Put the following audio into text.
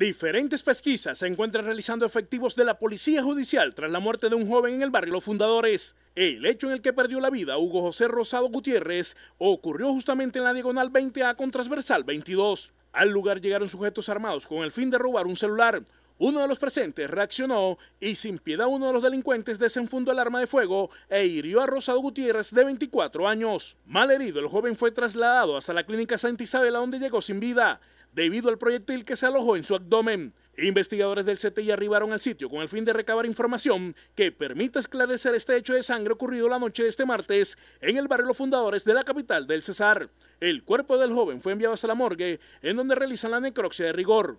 Diferentes pesquisas se encuentran realizando efectivos de la Policía Judicial tras la muerte de un joven en el barrio Los Fundadores. El hecho en el que perdió la vida Hugo José Rosado Gutiérrez ocurrió justamente en la diagonal 20A con transversal 22. Al lugar llegaron sujetos armados con el fin de robar un celular. Uno de los presentes reaccionó y sin piedad uno de los delincuentes desenfundó el arma de fuego e hirió a Rosado Gutiérrez de 24 años. Mal herido, el joven fue trasladado hasta la clínica Santa Isabel donde llegó sin vida debido al proyectil que se alojó en su abdomen. Investigadores del CTI arribaron al sitio con el fin de recabar información que permita esclarecer este hecho de sangre ocurrido la noche de este martes en el barrio Los Fundadores de la capital del Cesar. El cuerpo del joven fue enviado hasta la morgue, en donde realizan la necropsia de rigor.